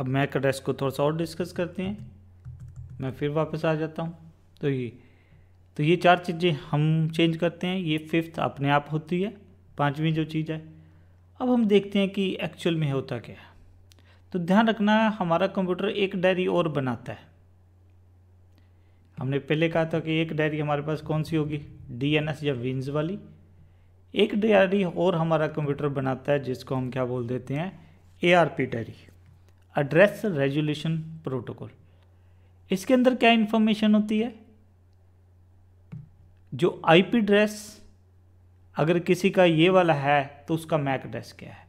अब Mac address को थोड़ा सा और डिस्कस करते हैं मैं फिर वापस आ जाता हूँ तो ये तो ये चार चीज़ें हम चेंज करते हैं ये फिफ्थ अपने आप होती है पाँचवीं जो चीज़ है अब हम देखते हैं कि एक्चुअल में होता क्या है तो ध्यान रखना हमारा कंप्यूटर एक डायरी और बनाता है हमने पहले कहा था कि एक डायरी हमारे पास कौन सी होगी डी एन एस या विंस वाली एक डायरी और हमारा कंप्यूटर बनाता है जिसको हम क्या बोल देते हैं A R P diary address resolution protocol इसके अंदर क्या इन्फॉर्मेशन होती है जो आईपी एड्रेस अगर किसी का ये वाला है तो उसका मैक एड्रेस क्या है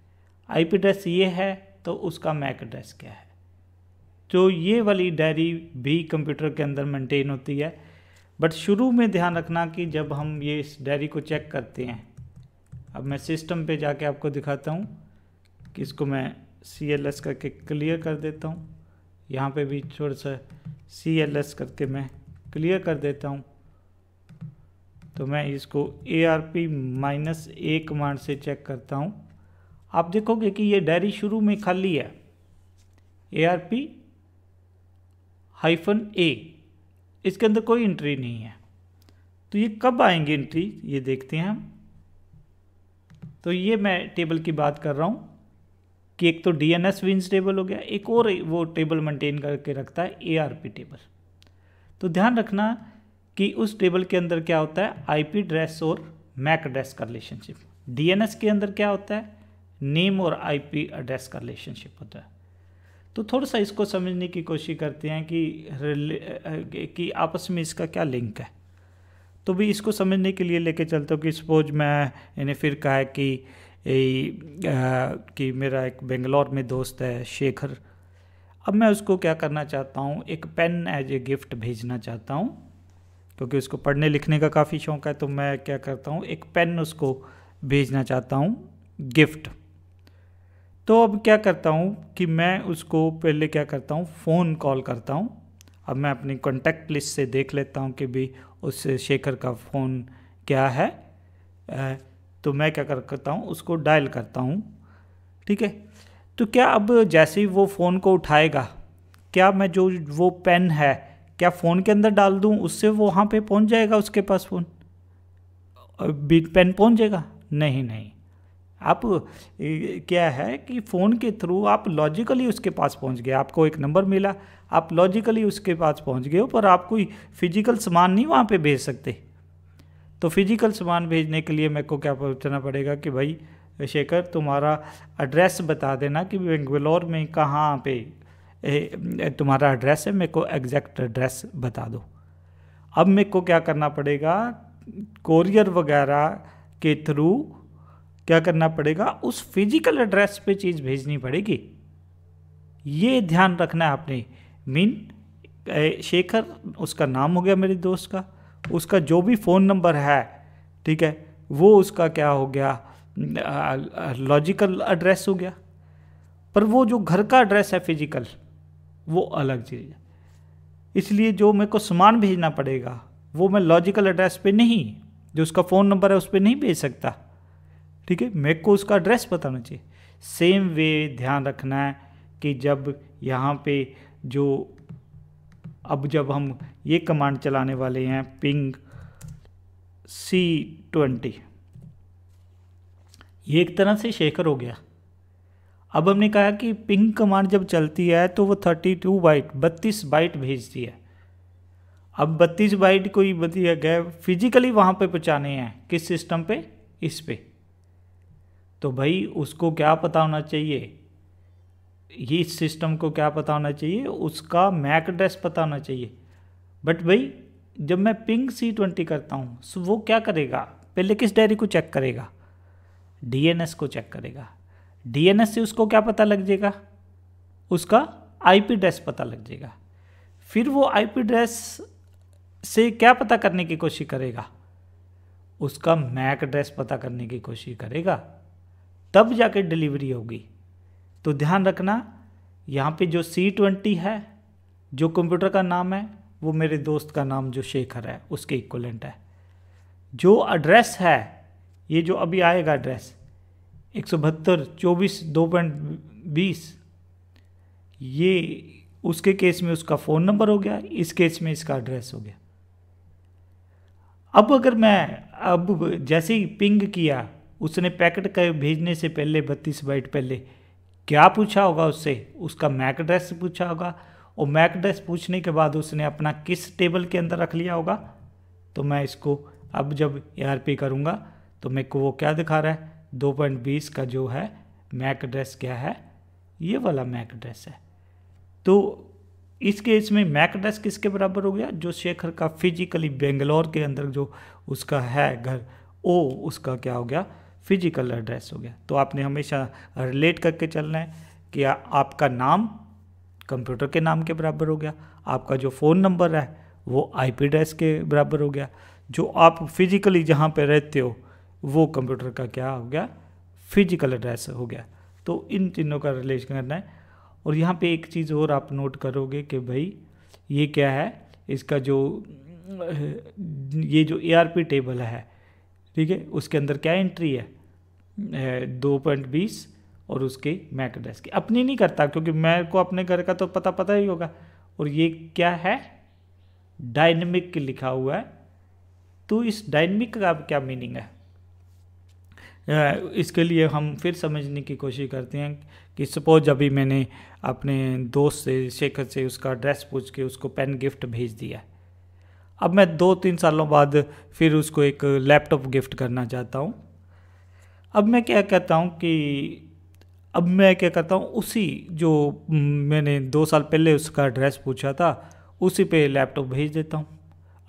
आईपी एड्रेस ये है तो उसका मैक एड्रेस क्या है तो ये वाली डायरी भी कंप्यूटर के अंदर मेंटेन होती है बट शुरू में ध्यान रखना कि जब हम ये इस डायरी को चेक करते हैं अब मैं सिस्टम पे जाके आपको दिखाता हूँ कि इसको मैं सी एल एस करके क्लियर कर देता हूँ यहाँ पे भी थोड़ा सा सी एल एस करके मैं क्लियर कर देता हूँ तो मैं इसको A R P minus A command से चेक करता हूँ आप देखोगे कि ये डायरी शुरू में खाली है A R P hyphen A इसके अंदर कोई एंट्री नहीं है तो ये कब आएंगी एंट्री ये देखते हैं हम तो ये मैं टेबल की बात कर रहा हूँ कि एक तो डी एन एस विंस टेबल हो गया एक और वो टेबल मेंटेन करके रखता है ए आर पी टेबल तो ध्यान रखना कि उस टेबल के अंदर क्या होता है आई पी ड्रेस और मैक एड्रेस का रिलेशनशिप डी एन एस के अंदर क्या होता है नेम और आई पी एड्रेस का रिलेशनशिप होता है तो थोड़ा सा इसको समझने की कोशिश करते हैं कि कि आपस में इसका क्या लिंक है तो भी इसको समझने के लिए लेके चलता हूँ कि सपोज मैं इन्हें फिर कहा है कि कि मेरा एक बेंगलोर में दोस्त है शेखर अब मैं उसको क्या करना चाहता हूँ एक पेन एज ए गिफ्ट भेजना चाहता हूँ क्योंकि उसको पढ़ने लिखने का काफ़ी शौक है तो मैं क्या करता हूँ एक पेन उसको भेजना चाहता हूँ गिफ्ट तो अब क्या करता हूँ कि मैं उसको पहले क्या करता हूँ फ़ोन कॉल करता हूँ अब मैं अपनी कॉन्टैक्ट लिस्ट से देख लेता हूँ कि भी उस शेखर का फ़ोन क्या है तो मैं क्या करता हूँ उसको डायल करता हूँ ठीक है तो क्या अब जैसे ही वो फ़ोन को उठाएगा क्या मैं जो वो पेन है क्या फ़ोन के अंदर डाल दूँ उससे वो वहाँ पे पहुँच जाएगा उसके पास फ़ोन पेन पहुँच जाएगा नहीं नहीं आप क्या है कि फ़ोन के थ्रू आप लॉजिकली उसके पास पहुंच गए आपको एक नंबर मिला आप लॉजिकली उसके पास पहुंच गए हो पर आप कोई फिजिकल सामान नहीं वहाँ पे भेज सकते तो फिज़िकल सामान भेजने के लिए मेरे को क्या पूछना पड़ेगा कि भाई शेखर तुम्हारा एड्रेस बता देना कि बेंगलोर में कहाँ पे तुम्हारा एड्रेस है मेरे को एग्जैक्ट एड्रेस बता दो अब मेरे को क्या करना पड़ेगा कोरियर वगैरह के थ्रू क्या करना पड़ेगा उस फिजिकल एड्रेस पे चीज़ भेजनी पड़ेगी ये ध्यान रखना है आपने मीन शेखर उसका नाम हो गया मेरे दोस्त का उसका जो भी फ़ोन नंबर है ठीक है वो उसका क्या हो गया लॉजिकल एड्रेस हो गया पर वो जो घर का एड्रेस है फिजिकल वो अलग चीज़ है इसलिए जो मेरे को सामान भेजना पड़ेगा वो मैं लॉजिकल एड्रेस पे नहीं जो उसका फ़ोन नंबर है उस पर नहीं भेज सकता ठीक है मेरे को उसका एड्रेस पता होना चाहिए सेम वे ध्यान रखना है कि जब यहाँ पे जो अब जब हम ये कमांड चलाने वाले हैं पिंग सी ट्वेंटी ये एक तरह से शेखर हो गया अब हमने कहा कि पिंग कमांड जब चलती है तो वो थर्टी टू बाइट बत्तीस बाइट भेजती है अब बत्तीस बाइट कोई दिया गया फिजिकली वहाँ पे पहुँचाने हैं किस सिस्टम पे इस पे तो भाई उसको क्या पता होना चाहिए ये सिस्टम को क्या पता होना चाहिए उसका मैक एड्रेस पता होना चाहिए बट भाई जब मैं पिंग सी ट्वेंटी करता हूँ सो वो क्या करेगा पहले किस डायरी को चेक करेगा डीएनएस को चेक करेगा डीएनएस से उसको क्या पता लग जाएगा उसका आईपी एड्रेस पता लग जाएगा फिर वो आईपी एड्रेस से क्या पता करने की कोशिश करेगा उसका मैक एड्रेस पता करने की कोशिश करेगा तब जाके डिलीवरी होगी तो ध्यान रखना यहाँ पे जो सी ट्वेंटी है जो कंप्यूटर का नाम है वो मेरे दोस्त का नाम जो शेखर है उसके इक्वलेंट है जो एड्रेस है ये जो अभी आएगा एड्रेस एक सौ बहत्तर चौबीस दो पॉइंट बीस ये उसके केस में उसका फ़ोन नंबर हो गया इस केस में इसका एड्रेस हो गया अब अगर मैं अब जैसे ही पिंग किया उसने पैकेट का भेजने से पहले बत्तीस बाइट पहले क्या पूछा होगा उससे उसका मैक एड्रेस पूछा होगा और मैक एड्रेस पूछने के बाद उसने अपना किस टेबल के अंदर रख लिया होगा तो मैं इसको अब जब ए आर पी करूँगा तो मेरे को वो क्या दिखा रहा है दो पॉइंट बीस का जो है मैक एड्रेस क्या है ये वाला मैक एड्रेस है तो इस केस में मैक एड्रेस किसके बराबर हो गया जो शेखर का फिजिकली बेंगलोर के अंदर जो उसका है घर ओ उसका क्या हो गया फिजिकल एड्रेस हो गया तो आपने हमेशा रिलेट करके चलना है कि आ, आपका नाम कंप्यूटर के नाम के बराबर हो गया आपका जो फ़ोन नंबर है वो आईपी एड्रेस के बराबर हो गया जो आप फिजिकली जहाँ पे रहते हो वो कंप्यूटर का क्या हो गया फिजिकल एड्रेस हो गया तो इन तीनों का रिलेशन करना है और यहाँ पे एक चीज़ और आप नोट करोगे कि भाई ये क्या है इसका जो ये जो ए टेबल है ठीक है उसके अंदर क्या एंट्री है दो पॉइंट बीस और उसके मैक एड्रेस की अपनी नहीं करता क्योंकि मैं को अपने घर का तो पता पता ही होगा और ये क्या है डायनेमिक लिखा हुआ है तो इस डायनेमिक का क्या मीनिंग है इसके लिए हम फिर समझने की कोशिश करते हैं कि सपोज अभी मैंने अपने दोस्त से शेखर से उसका एड्रेस पूछ के उसको पेन गिफ्ट भेज दिया अब मैं दो तीन सालों बाद फिर उसको एक लैपटॉप गिफ्ट करना चाहता हूँ अब मैं क्या कहता हूँ कि अब मैं क्या कहता हूँ उसी जो मैंने दो साल पहले उसका एड्रेस पूछा था उसी पे लैपटॉप भेज देता हूँ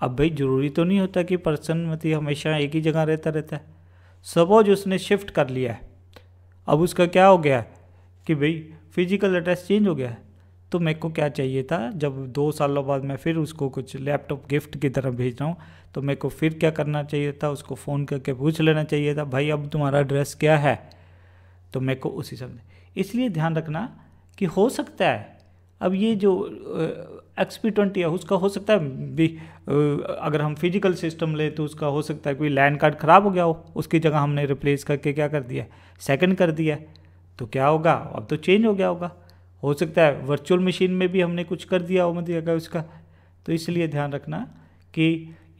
अब भाई ज़रूरी तो नहीं होता कि पर्सन मतलब हमेशा एक ही जगह रहता रहता है सपोज उसने शिफ्ट कर लिया है अब उसका क्या हो गया है कि भाई फिज़िकल एड्रेस चेंज हो गया है तो मेरे को क्या चाहिए था जब दो सालों बाद मैं फिर उसको कुछ लैपटॉप गिफ्ट की तरफ भेज रहा हूँ तो मेरे को फिर क्या करना चाहिए था उसको फ़ोन करके पूछ लेना चाहिए था भाई अब तुम्हारा एड्रेस क्या है तो मेरे को उसी समय इसलिए ध्यान रखना कि हो सकता है अब ये जो एक्स पी ट्वेंटी है उसका हो सकता है भी अगर हम फिजिकल सिस्टम लें तो उसका हो सकता है कोई लैंड कार्ड ख़राब हो गया हो उसकी जगह हमने रिप्लेस करके क्या कर दिया सेकंड कर दिया तो क्या होगा अब तो चेंज हो गया होगा हो सकता है वर्चुअल मशीन में भी हमने कुछ कर दिया हो मतलब अगर उसका तो इसलिए ध्यान रखना कि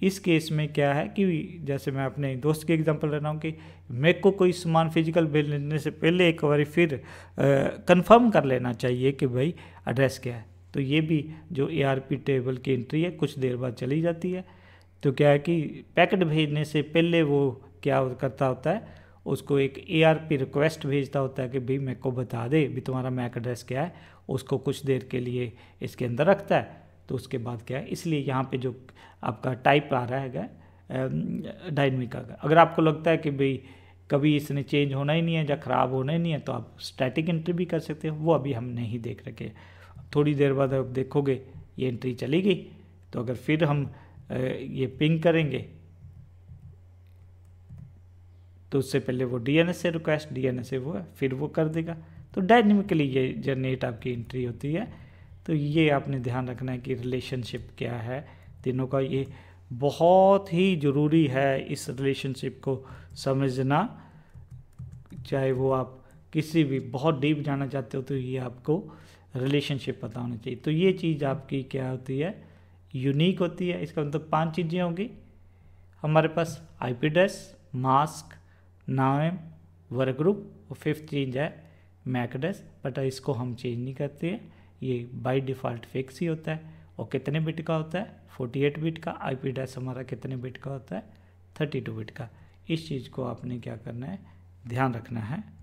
इस केस में क्या है कि जैसे मैं अपने दोस्त की एग्जांपल ले रहा हूँ कि मेरे को कोई सामान फिजिकल भेज लेने से पहले एक बार फिर कंफर्म कर लेना चाहिए कि भाई एड्रेस क्या है तो ये भी जो ए टेबल की एंट्री है कुछ देर बाद चली जाती है तो क्या है कि पैकेट भेजने से पहले वो क्या करता होता है उसको एक ए आर पी रिक्वेस्ट भेजता होता है कि भाई मेरे को बता दे भी तुम्हारा मैक एड्रेस क्या है उसको कुछ देर के लिए इसके अंदर रखता है तो उसके बाद क्या है इसलिए यहाँ पे जो आपका टाइप आ रहा है डायनमिका का अगर आपको लगता है कि भाई कभी इसने चेंज होना ही नहीं है या ख़राब होना ही नहीं है तो आप स्टैटिक एंट्री भी कर सकते हो वो अभी हम नहीं देख रखे थोड़ी देर बाद आप देखोगे ये एंट्री चली गई तो अगर फिर हम ये पिंग करेंगे तो उससे पहले वो डी से रिक्वेस्ट डी से वो फिर वो कर देगा तो डायनेमिकली ये जनरेट आपकी एंट्री होती है तो ये आपने ध्यान रखना है कि रिलेशनशिप क्या है तीनों का ये बहुत ही ज़रूरी है इस रिलेशनशिप को समझना चाहे वो आप किसी भी बहुत डीप जाना चाहते हो तो ये आपको रिलेशनशिप पता होना चाहिए तो ये चीज़ आपकी क्या होती है यूनिक होती है इसका मतलब पांच चीज़ें होंगी हमारे पास आईपी ड्रेस मास्क नाव एम वर्क ग्रुप और फिफ्थ चेंज है मैकडेस बट इसको हम चेंज नहीं करते हैं ये बाई डिफ़ॉल्ट फिक्स ही होता है और कितने बिट का होता है 48 बिट का आई पी डैस हमारा कितने बिट का होता है 32 बिट का इस चीज़ को आपने क्या करना है ध्यान रखना है